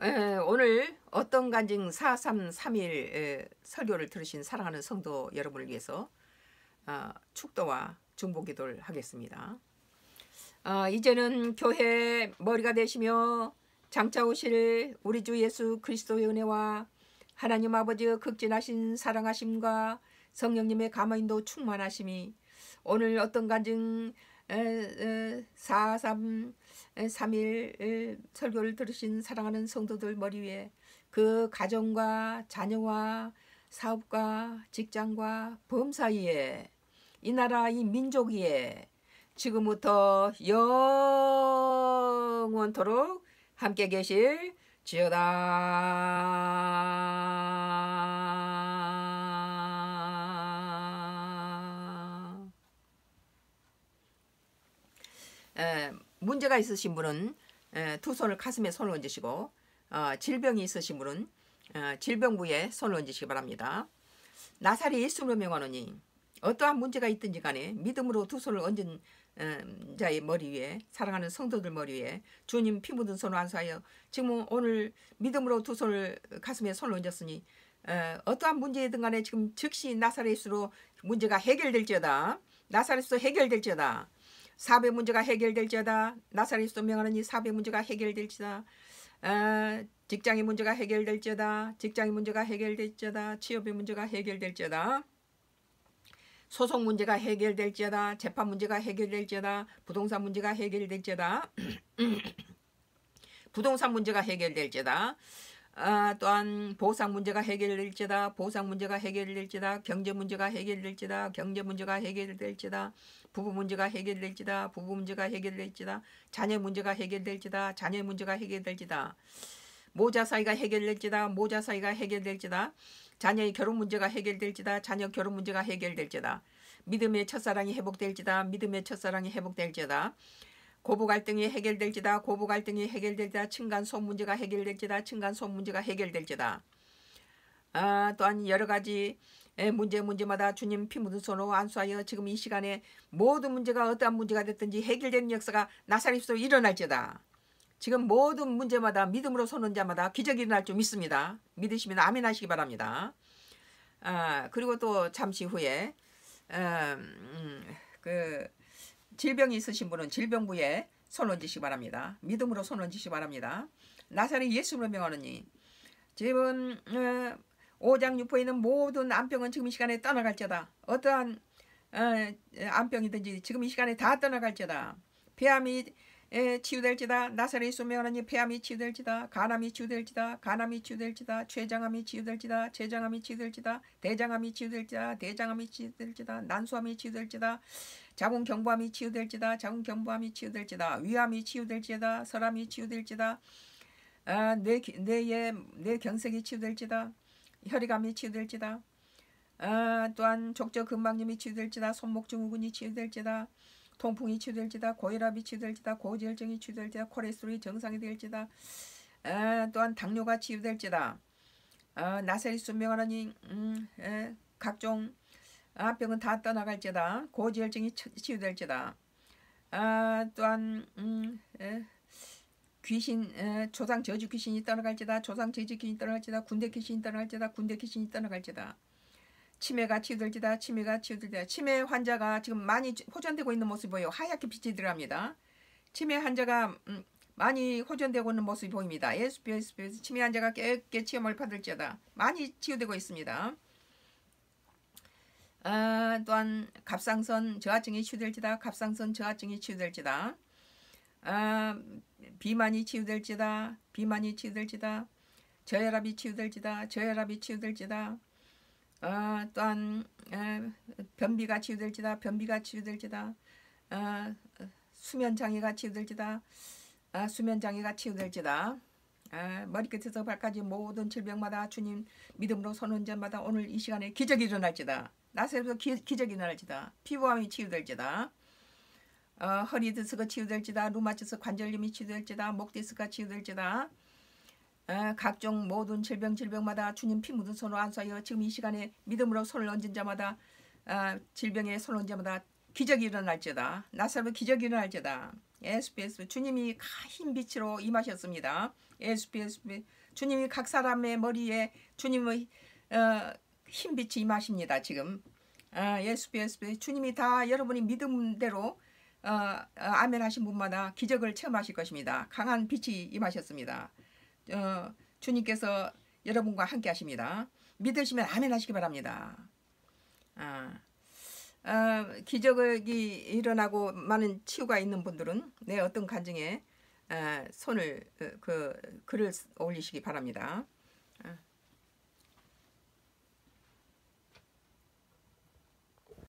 에, 오늘 어떤 간증 4331 설교를 들으신 사랑하는 성도 여러분을 위해서 아, 축도와 중보기도를 하겠습니다. 아, 이제는 교회 머리가 되시며 장차 오실 우리 주 예수 그리스도의 은혜와 하나님 아버지의 극진하신 사랑하심과 성령님의 감화인도 충만하심이 오늘 어떤 간증 4.3 3 1 설교를 들으신 사랑하는 성도들 머리 위에 그 가정과 자녀와 사업과 직장과 범 사이에 이 나라 이 민족 위에 지금부터 영원토록 함께 계실 지어다. 문제가 있으신 분은 두 손을 가슴에 손을 얹으시고 어, 질병이 있으신 분은 어, 질병부에 손을 얹으시기 바랍니다. 나사리 예수로 명하노니 어떠한 문제가 있든지 간에 믿음으로 두 손을 얹은 음, 자의 머리 위에 사랑하는 성도들 머리 위에 주님 피 묻은 손을 안수하여 지금 오늘 믿음으로 두 손을 가슴에 손을 얹었으니 어, 어떠한 문제든 간에 지금 즉시 나사렛으로 문제가 해결될지어다 나사렛으로 해결될지어다 사백 문제가 해결될지어다. 나사렛에서 명하는 이 사백 문제가 해결될지다. 아, 어, 직장의 문제가 해결될지어다. 직장의 문제가 해결될지어다. 취업의 문제가 해결될지어다. 소송 문제가 해결될지어다. 재판 문제가 해결될지어다. 부동산 문제가 해결될지어다. 부동산 문제가 해결될지어다. 아, 또한 보상 문제가 해결될지다 보상 문제가 해결될지다 경제 문제가 해결될지다 경제 문제가 해결될지다 부부 문제가 해결될지다 부부 문제가 해결될지다 자녀 문제가 해결될지다 자녀 문제가 해결될지다 모자 사이가 해결될지다 모자 사이가 해결될지다 자녀의 결혼 문제가 해결될지다 자녀 결혼 문제가 해결될지다 믿음의 첫사랑이 회복될지다 믿음의 첫사랑이 회복될지다 고부 갈등이 해결될지다 고부 갈등이 해결될지다 층간소 문제가 해결될지다 층간소 문제가 해결될지다 아, 또한 여러 가지 예, 문제 문제마다 주님 피 묻은 손으로 안수하여 지금 이 시간에 모든 문제가 어떠한 문제가 됐든지 해결되는 역사가 나사립스로 일어날지다. 지금 모든 문제마다 믿음으로 서는 자마다 기적이 일어날 줄 믿습니다. 믿으시면 아멘 하시기 바랍니다. 아, 그리고 또 잠시 후에 음, 음 그 질병이 있으신 분은 질병부에 손 얹으시기 바랍니다. 믿음으로 손 얹으시기 바랍니다. 나사렛 예수로 명하느니 지금 어, 오장육부에 있는 모든 암병은 지금 이 시간에 떠나갈지다. 어떠한 어, 암병이든지 지금 이 시간에 다 떠나갈지다. 폐암이 에, 예, 치유될지다 나사렛 예수 명하나니 폐암이 치유될지다 간암이 치유될지다 간암이 치유될지다 췌장암이 치유될지다 췌장암이 치유될지다 대장암이 치유될지다 대장암이 치유될지다 난소암이 치유될지다 자궁경부암이 치유될지다 자궁경부암이 치유될지다 위암이 치유될지다 설암이 치유될지다 아, 뇌, 뇌에 뇌경색이 치유될지다 혈액암이 치유될지다 아, 또한 족저근막염이 치유될지다 손목증후군이 치유될지다 통풍이 치유될지다 고혈압이 치유될지다 고지혈증이 치유될지다 코레스테롤이 정상이 될지다 에, 또한 당뇨가 치유될지다 어, 나사리 순명하라니 음, 에, 각종 아, 어, 병은 다 떠나갈지다 고지혈증이 치유될지다 아, 또한 음, 에, 귀신 에, 조상 저주 귀신이 떠나갈지다 조상 저주 귀신이 떠나갈지다 군대 귀신이 떠나갈지다 군대 귀신이 떠나갈지다 치매가 치유될지다 치매가 치유될지다 치매 환자가 지금 많이 호전되고 있는 모습이 보여요. 하얗게 빛이 들어갑니다. 치매 환자가 음, 많이 호전되고 있는 모습이 보입니다. 예수 예수 예수 치매 환자가 깨끗이 염을 받을지다 많이 치유되고 있습니다. 아, 또한 갑상선 저하증이 치유될지다 갑상선 저하증이 치유될지다 아, 비만이 치유될지다 비만이 치유될지다 저혈압이 치유될지다 저혈압이 치유될지다 어, 또한 에, 어, 변비가 치유될지다 변비가 치유될지다 어, 수면장애가 치유될지다 어, 수면장애가 치유될지다 어, 머리끝에서 발까지 모든 질병마다 주님 믿음으로 선언자마다 오늘 이 시간에 기적이 일어날지다 나세에서 기적이 일어날지다 피부암이 치유될지다 어, 허리 디스크 치유될지다 루마티스 관절염이 치유될지다 목 디스크가 치유될지다 어, 각종 모든 질병질병마다 주님 피 묻은 손으로 안수하여 지금 이 시간에 믿음으로 손을 얹은 자마다 어, 질병에 손을 얹은 자마다 기적이 일어날지다. 나사로 기적이 일어날지다. 에스피에스 주님이 흰 빛으로 임하셨습니다. 에스피에스 주님이 각 사람의 머리에 주님의 흰 어, 빛이 임하십니다. 지금 어, 에스피에스 주님이 다 여러분이 믿음대로 아멘 하신 분마다 기적을 체험하실 것입니다. 강한 빛이 임하셨습니다. 어, 주님께서 여러분과 함께 하십니다. 믿으시면 아멘 하시기 바랍니다. 아, 어, 기적이 일어나고 많은 치유가 있는 분들은 내 네, 어떤 간증에 아, 어, 손을 어, 그 글을 올리시기 바랍니다.